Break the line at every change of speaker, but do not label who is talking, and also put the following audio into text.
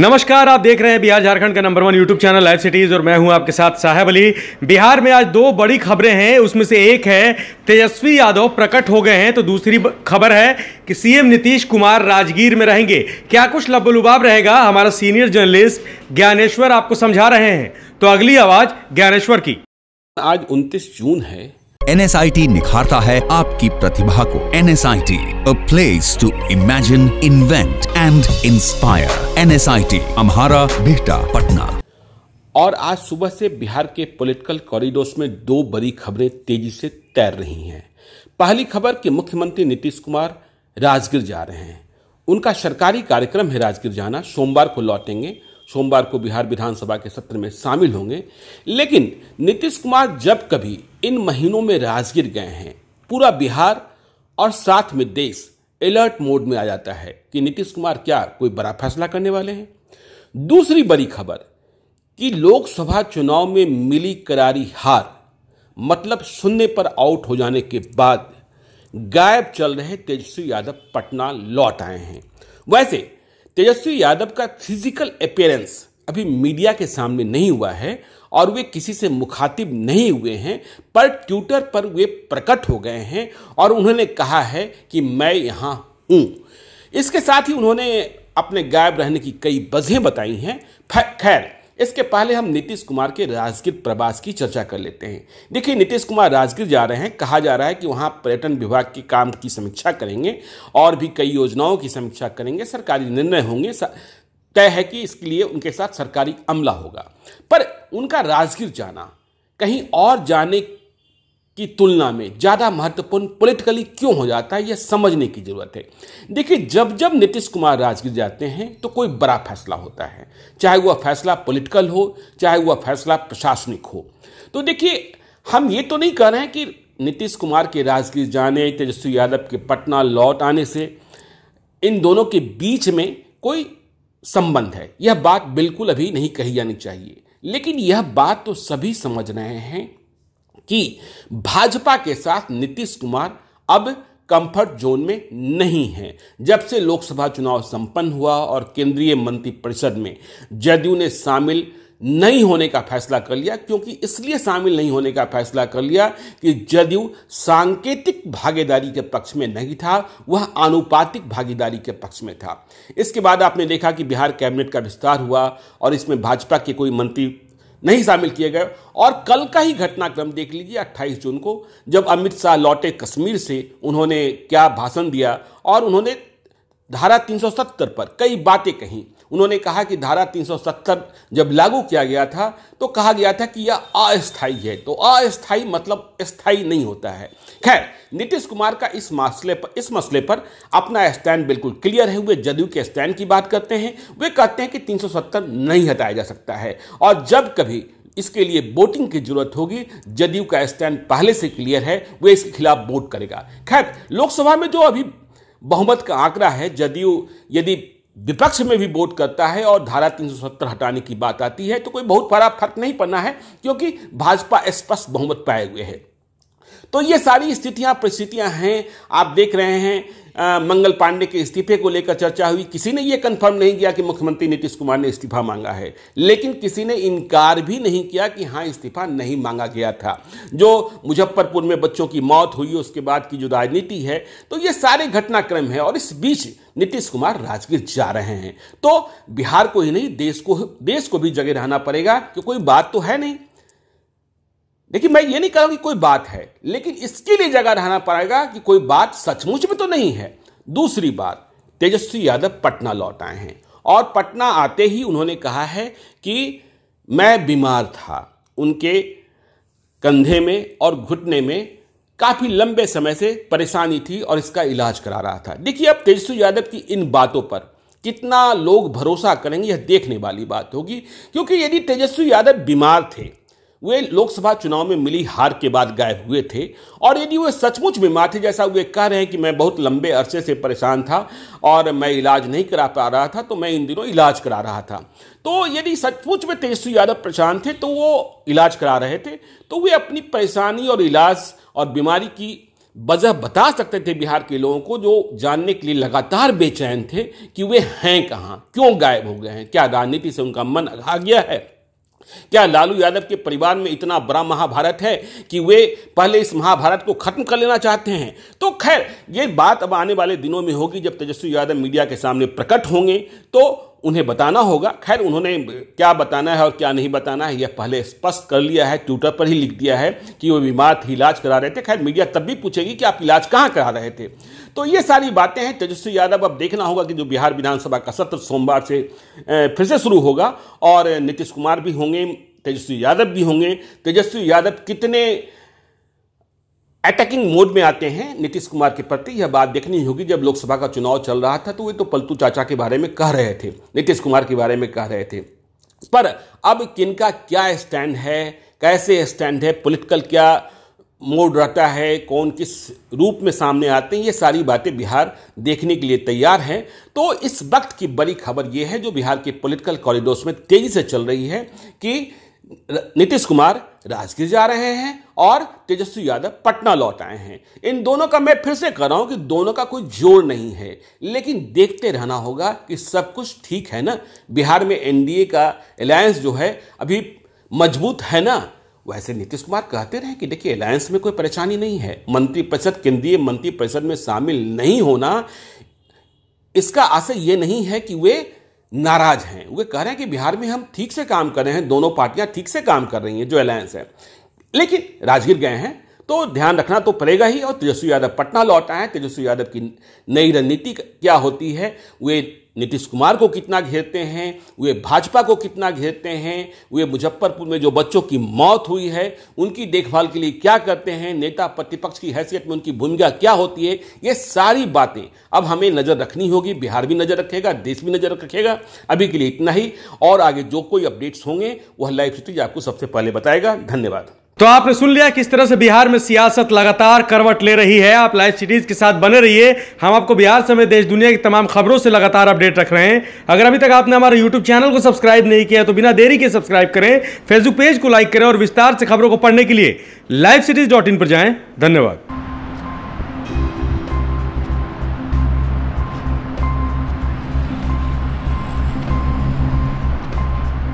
नमस्कार आप देख रहे हैं बिहार झारखंड का number one YouTube channel live cities और मैं हूं आपके साथ साहेब अली बिहार में आज दो बड़ी खबरें हैं उसमें से एक है तेजस्वी यादव प्रकट हो गए हैं तो दूसरी खबर है कि सीएम नीतीश कुमार राजगीर में रहेंगे क्या कुछ लबोलुबाब रहेगा हमारा सीनियर जर्नलिस्ट ज्ञानेश्वर आपको समझा रहे हैं तो अगली आवाज ज्ञानेश्वर की आज उनतीस जून है एन एस आई टी निखारता है आपकी प्रतिभा को N S I T a place to imagine invent and inspire N S I T Amhara Bihta Patna
और आज सुबह से बिहार के पॉलिटिकल कॉरिडोर्स में दो बड़ी खबरें तेजी से तैर रही हैं पहली खबर कि मुख्यमंत्री नीतीश कुमार राजगीर जा रहे हैं उनका सरकारी कार्यक्रम है राजगीर जाना सोमवार को लौटेंगे सोमवार को बिहार विधानसभा के सत्र में शामिल होंगे लेकिन नीतीश कुमार जब कभी इन महीनों में राजगीर गए हैं पूरा बिहार और साथ में देश अलर्ट मोड में आ जाता है कि नीतीश कुमार क्या कोई बड़ा फैसला करने वाले हैं दूसरी बड़ी खबर कि लोकसभा चुनाव में मिली करारी हार मतलब सुनने पर आउट हो जाने के बाद गायब चल रहे तेजस्वी यादव पटना लौट आए हैं वैसे तेजस्वी यादव का फिजिकल अपेयरेंस अभी मीडिया के सामने नहीं हुआ है और वे किसी से मुखातिब नहीं हुए हैं पर ट्विटर पर वे प्रकट हो गए हैं और उन्होंने कहा है कि मैं यहाँ हूँ इसके साथ ही उन्होंने अपने गायब रहने की कई वजहें बताई हैं खैर इसके पहले हम नीतीश कुमार के राजगीर प्रवास की चर्चा कर लेते हैं देखिए नीतीश कुमार राजगीर जा रहे हैं कहा जा रहा है कि वहाँ पर्यटन विभाग के काम की समीक्षा करेंगे और भी कई योजनाओं की समीक्षा करेंगे सरकारी निर्णय होंगे तय है कि इसके लिए उनके साथ सरकारी अमला होगा पर उनका राजगीर जाना कहीं और जाने की तुलना में ज़्यादा महत्वपूर्ण पॉलिटिकली क्यों हो जाता है यह समझने की ज़रूरत है देखिए जब जब नीतीश कुमार राजगीर जाते हैं तो कोई बड़ा फैसला होता है चाहे वह फैसला पॉलिटिकल हो चाहे वह फैसला प्रशासनिक हो तो देखिए हम ये तो नहीं कह रहे हैं कि नीतीश कुमार के राजगीर जाने तेजस्वी यादव के पटना लौट आने से इन दोनों के बीच में कोई संबंध है यह बात बिल्कुल अभी नहीं कही जानी चाहिए लेकिन यह बात तो सभी समझ रहे हैं कि भाजपा के साथ नीतीश कुमार अब कंफर्ट जोन में नहीं है जब से लोकसभा चुनाव संपन्न हुआ और केंद्रीय मंत्रिपरिषद में जदयू ने शामिल नहीं होने का फैसला कर लिया क्योंकि इसलिए शामिल नहीं होने का फैसला कर लिया कि जदयू सांकेतिक भागीदारी के पक्ष में नहीं था वह आनुपातिक भागीदारी के पक्ष में था इसके बाद आपने देखा कि बिहार कैबिनेट का विस्तार हुआ और इसमें भाजपा के कोई मंत्री नहीं शामिल किए गए और कल का ही घटनाक्रम देख लीजिए 28 जून को जब अमित शाह लौटे कश्मीर से उन्होंने क्या भाषण दिया और उन्होंने धारा 370 पर कई बातें कहीं उन्होंने कहा कि धारा 370 जब लागू किया गया था तो कहा गया था कि यह अस्थायी है तो अस्थाई मतलब स्थाई नहीं होता है खैर नीतीश कुमार का इस मसले पर इस मसले पर अपना स्टैंड बिल्कुल क्लियर है वे जदयू के स्टैंड की बात करते हैं वे कहते हैं कि 370 नहीं हटाया जा सकता है और जब कभी इसके लिए वोटिंग की जरूरत होगी जदयू का स्टैंड पहले से क्लियर है वे इसके खिलाफ वोट करेगा खैर लोकसभा में जो अभी बहुमत का आंकड़ा है जदयू यदि विपक्ष में भी वोट करता है और धारा 370 हटाने की बात आती है तो कोई बहुत बड़ा फर्क नहीं पड़ना है क्योंकि भाजपा स्पष्ट बहुमत पाए हुए है तो ये सारी स्थितियां परिस्थितियां हैं आप देख रहे हैं आ, मंगल पांडे के इस्तीफे को लेकर चर्चा हुई किसी ने यह कंफर्म नहीं किया कि मुख्यमंत्री नीतीश कुमार ने इस्तीफा मांगा है लेकिन किसी ने इनकार भी नहीं किया कि हाँ इस्तीफा नहीं मांगा गया था जो मुजफ्फरपुर में बच्चों की मौत हुई उसके बाद की जो राजनीति है तो ये सारे घटनाक्रम है और इस बीच नीतीश कुमार राजगीर जा रहे हैं तो बिहार को ही नहीं देश को देश को भी जगह रहना पड़ेगा कि कोई बात तो है नहीं देखिए मैं ये नहीं कह रहा कि कोई बात है लेकिन इसके लिए जगह रहना पड़ेगा कि कोई बात सचमुच में तो नहीं है दूसरी बात तेजस्वी यादव पटना लौट आए हैं और पटना आते ही उन्होंने कहा है कि मैं बीमार था उनके कंधे में और घुटने में काफ़ी लंबे समय से परेशानी थी और इसका इलाज करा रहा था देखिए अब तेजस्वी यादव की इन बातों पर कितना लोग भरोसा करेंगे यह देखने वाली बात होगी क्योंकि यदि तेजस्वी यादव बीमार थे वे लोकसभा चुनाव में मिली हार के बाद गायब हुए थे और यदि वे सचमुच बीमार थे जैसा वे कह रहे हैं कि मैं बहुत लंबे अरसे से परेशान था और मैं इलाज नहीं करा पा रहा था तो मैं इन दिनों इलाज करा रहा था तो यदि सचमुच में तेजस्वी यादव परेशान थे तो वो इलाज करा रहे थे तो वे अपनी परेशानी और इलाज और बीमारी की वजह बता सकते थे बिहार के लोगों को जो जानने के लिए लगातार बेचैन थे कि वे हैं कहाँ क्यों गायब हो गए हैं क्या राजनीति से उनका मन आ गया है क्या लालू यादव के परिवार में इतना बड़ा महाभारत है कि वे पहले इस महाभारत को खत्म कर लेना चाहते हैं तो खैर ये बात अब आने वाले दिनों में होगी जब तेजस्वी यादव मीडिया के सामने प्रकट होंगे तो उन्हें बताना होगा खैर उन्होंने क्या बताना है और क्या नहीं बताना है यह पहले स्पष्ट कर लिया है ट्विटर पर ही लिख दिया है कि वो बीमार थे इलाज करा रहे थे खैर मीडिया तब भी पूछेगी कि आप इलाज कहाँ करा रहे थे तो ये सारी बातें हैं तेजस्वी यादव अब देखना होगा कि जो बिहार विधानसभा का सत्र सोमवार से फिर से शुरू होगा और नीतीश कुमार भी होंगे तेजस्वी यादव भी होंगे तेजस्वी यादव कितने अटैकिंग मोड में आते हैं नीतीश कुमार के प्रति यह बात देखनी होगी जब लोकसभा का चुनाव चल रहा था तो वे तो पलतू चाचा के बारे में कह रहे थे नीतीश कुमार के बारे में कह रहे थे पर अब किनका क्या स्टैंड है कैसे स्टैंड है पॉलिटिकल क्या मोड रहता है कौन किस रूप में सामने आते हैं ये सारी बातें बिहार देखने के लिए तैयार हैं तो इस वक्त की बड़ी खबर ये है जो बिहार के पॉलिटिकल कॉरिडोर्स में तेजी से चल रही है कि नीतीश कुमार राजगीर जा रहे हैं और तेजस्वी यादव पटना लौट आए हैं इन दोनों का मैं फिर से कह रहा हूं कि दोनों का कोई जोड़ नहीं है लेकिन देखते रहना होगा कि सब कुछ ठीक है ना बिहार में एनडीए का अलायंस जो है अभी मजबूत है ना वैसे नीतीश कुमार कहते रहे कि देखिए अलायंस में कोई परेशानी नहीं है मंत्रिपरिषद केंद्रीय मंत्रिपरिषद में शामिल नहीं होना इसका आशय ये नहीं है कि वे नाराज हैं वे कह रहे हैं कि बिहार में हम ठीक से काम कर रहे हैं दोनों पार्टियां ठीक से काम कर रही हैं जो अलायंस है लेकिन राजगीर गए हैं तो ध्यान रखना तो पड़ेगा ही और तेजस्वी यादव पटना लौट आए तेजस्वी यादव की नई रणनीति क्या होती है वे नीतीश कुमार को कितना घेरते हैं वे भाजपा को कितना घेरते हैं वे मुजफ्फरपुर में जो बच्चों की मौत हुई है उनकी देखभाल के लिए क्या करते हैं नेता प्रतिपक्ष की हैसियत में उनकी भूमिका क्या होती है ये सारी बातें अब हमें नज़र रखनी होगी बिहार भी नज़र रखेगा देश भी नज़र रखेगा अभी के लिए इतना ही और आगे जो कोई अपडेट्स होंगे वह लाइव स्टेज आपको सबसे पहले बताएगा धन्यवाद
तो आपने सुन लिया किस तरह से बिहार में सियासत लगातार करवट ले रही है आप लाइव सीरीज के साथ बने रहिए हम आपको बिहार समेत देश दुनिया की तमाम खबरों से लगातार अपडेट रख रहे हैं अगर अभी तक आपने हमारे यूट्यूब चैनल को सब्सक्राइब नहीं किया तो बिना देरी के सब्सक्राइब करें फेसबुक पेज को लाइक करें और विस्तार से खबरों को पढ़ने के लिए लाइव डॉट इन पर जाएं धन्यवाद